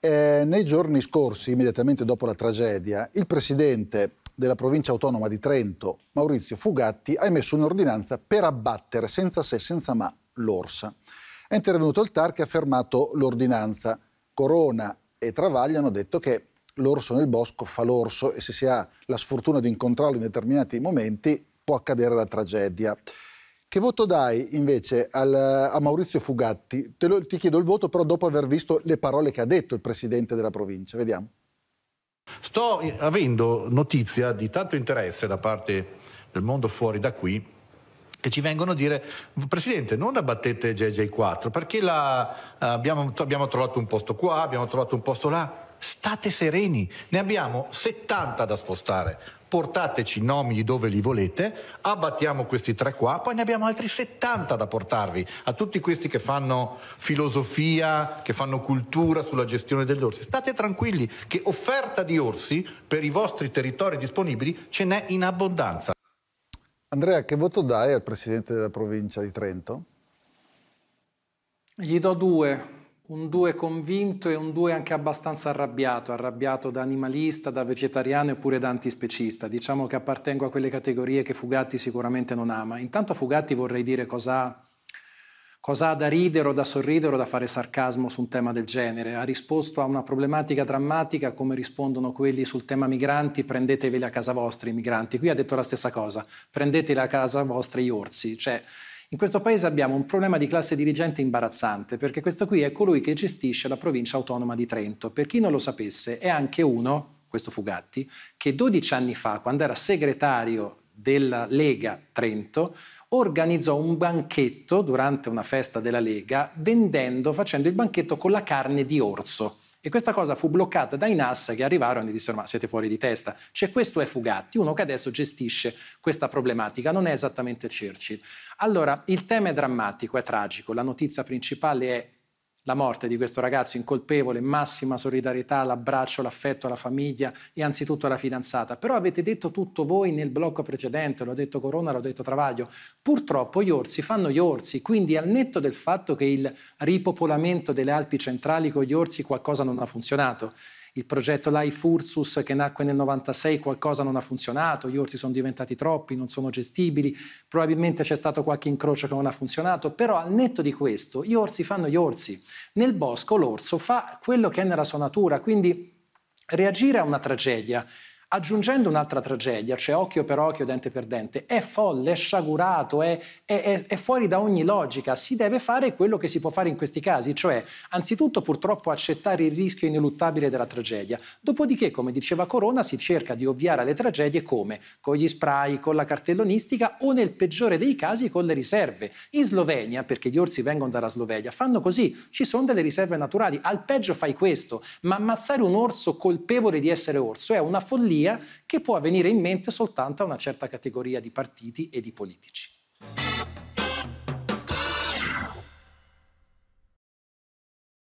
Eh, nei giorni scorsi, immediatamente dopo la tragedia, il presidente della provincia autonoma di Trento, Maurizio Fugatti, ha emesso un'ordinanza per abbattere senza se senza ma l'orsa. È intervenuto il TAR che ha fermato l'ordinanza. Corona e Travaglio hanno detto che l'orso nel bosco fa l'orso e se si ha la sfortuna di incontrarlo in determinati momenti può accadere la tragedia. Che voto dai invece al, a Maurizio Fugatti? Lo, ti chiedo il voto però dopo aver visto le parole che ha detto il presidente della provincia. Vediamo. Sto eh, avendo notizia di tanto interesse da parte del mondo fuori da qui che ci vengono a dire Presidente non abbattete JJ4 perché la, eh, abbiamo, abbiamo trovato un posto qua, abbiamo trovato un posto là state sereni, ne abbiamo 70 da spostare portateci i nomi di dove li volete, abbattiamo questi tre qua, poi ne abbiamo altri 70 da portarvi a tutti questi che fanno filosofia, che fanno cultura sulla gestione degli orsi. State tranquilli che offerta di orsi per i vostri territori disponibili ce n'è in abbondanza. Andrea, che voto dai al presidente della provincia di Trento? Gli do due, un due convinto e un due anche abbastanza arrabbiato, arrabbiato da animalista, da vegetariano e pure da antispecista. Diciamo che appartengo a quelle categorie che Fugatti sicuramente non ama. Intanto a Fugatti vorrei dire cosa, cosa ha da ridere o da sorridere o da fare sarcasmo su un tema del genere. Ha risposto a una problematica drammatica come rispondono quelli sul tema migranti, prendeteveli a casa vostra i migranti. Qui ha detto la stessa cosa, prendeteli a casa vostra gli orsi. Cioè, in questo paese abbiamo un problema di classe dirigente imbarazzante, perché questo qui è colui che gestisce la provincia autonoma di Trento. Per chi non lo sapesse, è anche uno, questo Fugatti, che 12 anni fa, quando era segretario della Lega Trento, organizzò un banchetto durante una festa della Lega vendendo, facendo il banchetto con la carne di orso. E questa cosa fu bloccata dai NASA che arrivarono e dissero ma siete fuori di testa. Cioè questo è Fugatti, uno che adesso gestisce questa problematica, non è esattamente Churchill. Allora il tema è drammatico, è tragico, la notizia principale è la morte di questo ragazzo incolpevole, massima solidarietà, l'abbraccio, l'affetto alla famiglia e anzitutto alla fidanzata. Però avete detto tutto voi nel blocco precedente, l'ho detto Corona, l'ho detto Travaglio. Purtroppo gli orsi fanno gli orsi, quindi al netto del fatto che il ripopolamento delle Alpi centrali con gli orsi qualcosa non ha funzionato il progetto Life Ursus che nacque nel 96, qualcosa non ha funzionato, gli orsi sono diventati troppi, non sono gestibili, probabilmente c'è stato qualche incrocio che non ha funzionato, però al netto di questo gli orsi fanno gli orsi. Nel bosco l'orso fa quello che è nella sua natura, quindi reagire a una tragedia aggiungendo un'altra tragedia, cioè occhio per occhio, dente per dente, è folle, è sciagurato, è, è, è, fuori da ogni logica, si deve fare quello che si può fare in questi casi, cioè anzitutto purtroppo accettare il rischio ineluttabile della tragedia, dopodiché come diceva Corona si cerca di ovviare alle tragedie come? Con gli spray, con la cartellonistica o nel peggiore dei casi con le riserve. In Slovenia, perché gli orsi vengono dalla Slovenia, fanno così, ci sono delle riserve naturali, al peggio fai questo, ma ammazzare un orso colpevole di essere orso è una follia teoria che può venire in mente soltanto a una certa categoria di partiti e di politici.